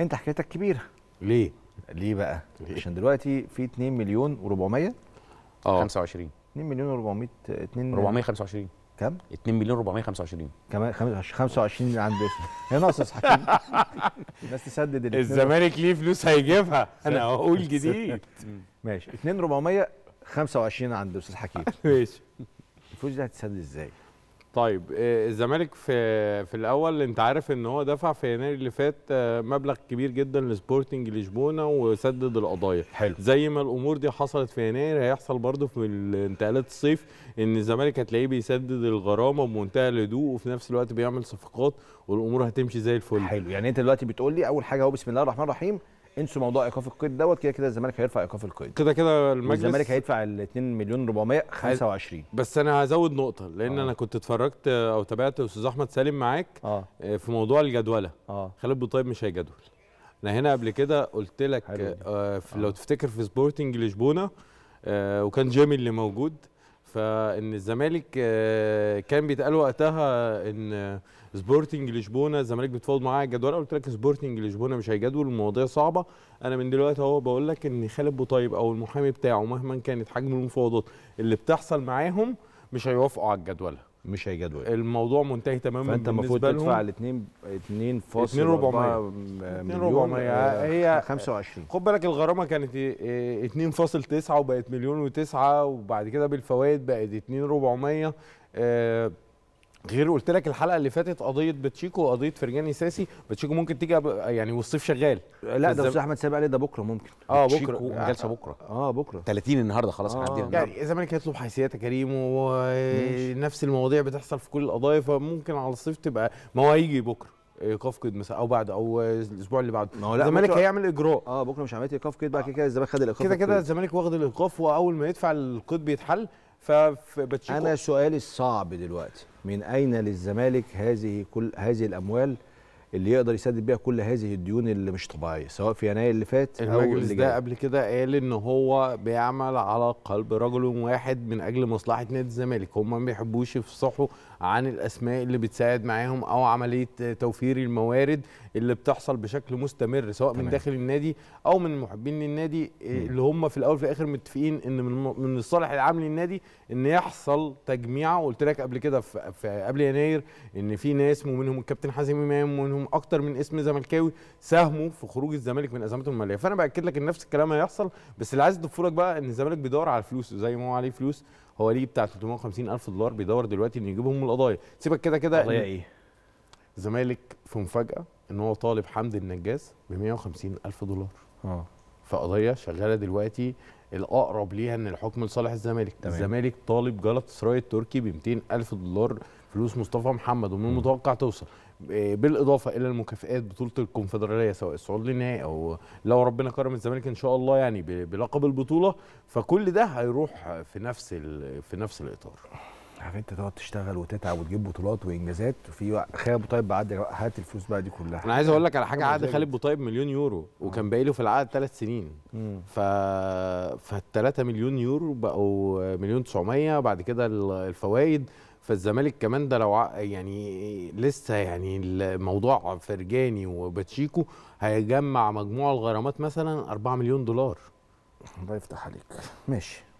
انت حكايتك كبيره ليه ليه بقى ليه؟ عشان دلوقتي في 2 مليون و400 اه 25 2 مليون و400 2 425 كم 2 مليون و 425 كمان 25 عند هي ناقص حكيم الناس تسدد الزمالك ليه فلوس هيجيبها انا هقول جديد ماشي 2 425 عند استاذ حكيم ماشي الفلوس دي هتتسدد ازاي طيب آه، الزمالك في في الاول انت عارف ان هو دفع في يناير اللي فات آه، مبلغ كبير جدا لسبورتنج لشبونه وسدد القضايا حلو زي ما الامور دي حصلت في يناير هيحصل برده في انتقالات الصيف ان الزمالك هتلاقيه بيسدد الغرامه بمنتهى الهدوء وفي نفس الوقت بيعمل صفقات والامور هتمشي زي الفل حلو يعني انت دلوقتي بتقول لي اول حاجه هو بسم الله الرحمن الرحيم انسوا موضوع ايقاف القيد دوت كده كده الزمالك هيرفع ايقاف القيد كده كده المجلس الزمالك هيدفع ال 2 مليون 425 بس انا هزود نقطه لان آه. انا كنت اتفرجت او تابعت استاذ احمد سالم معاك آه. في موضوع الجدوله آه. خالد بوطيب مش هيجدول انا هنا قبل كده قلت لك آه لو آه. تفتكر في سبورتنج لشبونه آه وكان جيمي اللي موجود فان الزمالك آه، كان بيتقال وقتها ان سبورتنج لشبونه الزمالك بيتفاوض معاه على الجدول قلت لك سبورتنج لشبونه مش هيجدول المواضيع صعبه انا من دلوقتي اهو بقول لك ان خالد بوطيب او المحامي بتاعه مهما كانت حجم المفاوضات اللي بتحصل معاهم مش هيوافقوا على الجدول مش هيجدول الموضوع منتهي تماما فانت المفروض تدفع ال 2 2 فاصل مليون آه، هي 25 خد بالك الغرامه كانت 2.9 إيه؟ إيه، وبقت مليون و9 وبعد كده بالفوائد بقت 2 400 غير قلت لك الحلقه اللي فاتت قضيه باتشيكو وقضيه فرجاني ساسي باتشيكو ممكن تيجي يعني والصيف شغال لا ده استاذ احمد سابق عليه ده بكره ممكن اه بكره جلسه آه، بكره اه, آه، بكره 30 النهارده خلاص آه هنعدي يعني الزمالك هيطلب حيثيات يا كريم ونفس المواضيع بتحصل في كل القضايا فممكن على الصيف تبقى ما هو هيجي بكره ايقاف قيد مثلا او بعد او الاسبوع اللي بعده ما هو لا الزمالك هيعمل اجراء اه بكره مش عمليه ايقاف قيد بقى كده كده الزمالك خد الايقاف كده كده الزمالك واخد الايقاف واول ما يدفع القيد بيتحل فبتشيكو انا سؤالي الصعب دلوقتي من اين للزمالك هذه كل هذه الاموال اللي يقدر يسدد بيها كل هذه الديون اللي مش طبيعيه سواء في يناير اللي فات او اللي جاي ده قبل كده قال ان هو بيعمل على قلب رجل واحد من اجل مصلحه نادي الزمالك هم ما بيحبوش يفصحوا عن الاسماء اللي بتساعد معاهم او عمليه توفير الموارد اللي بتحصل بشكل مستمر سواء تمام. من داخل النادي او من محبين للنادي اللي هم في الاول وفي الاخر متفقين ان من من الصالح العام للنادي ان يحصل تجميع وقلت لك قبل كده في قبل يناير ان في ناس ومنهم الكابتن حازم امام ومنهم اسم اكتر من اسم زملكاوي ساهموا في خروج الزمالك من ازمته الماليه فانا باكد لك ان نفس الكلام هيحصل بس اللي عايز اضيفه لك بقى ان الزمالك بيدور على فلوسه زي ما هو عليه فلوس هو ليه بتاع 350 الف دولار بيدور دلوقتي انه يجيبهم القضايا سيبك كده كده قضايا ايه الزمالك في مفاجاه ان هو طالب حمد النجاز ب 150 الف دولار اه فقضيه شغاله دلوقتي الاقرب ليها ان الحكم لصالح الزمالك تمام. الزمالك طالب جلطة سراي التركي ب 200 الف دولار فلوس مصطفى محمد ومن المتوقع توصل آه، بالاضافه الى المكافئات بطوله الكونفدراليه سواء الصعود للنهائي او لو ربنا كرم الزمالك ان شاء الله يعني بلقب البطوله فكل ده هيروح في نفس في نفس الاطار عارف انت تقعد تشتغل وتتعب وتجيب بطولات وانجازات وفي خالد ابو طيب بعد هات الفلوس بقى دي كلها انا عايز اقول لك على حاجه عقد خالد ابو طيب مليون يورو وكان باقي له في العقد ثلاث سنين ف فال 3 مليون يورو بقوا مليون 900 بعد كده الفوائد فالزمالك كمان ده لو يعني لسه يعني الموضوع فرجاني وباتشيكو هيجمع مجموع الغرامات مثلا 4 مليون دولار الله يفتح عليك ماشي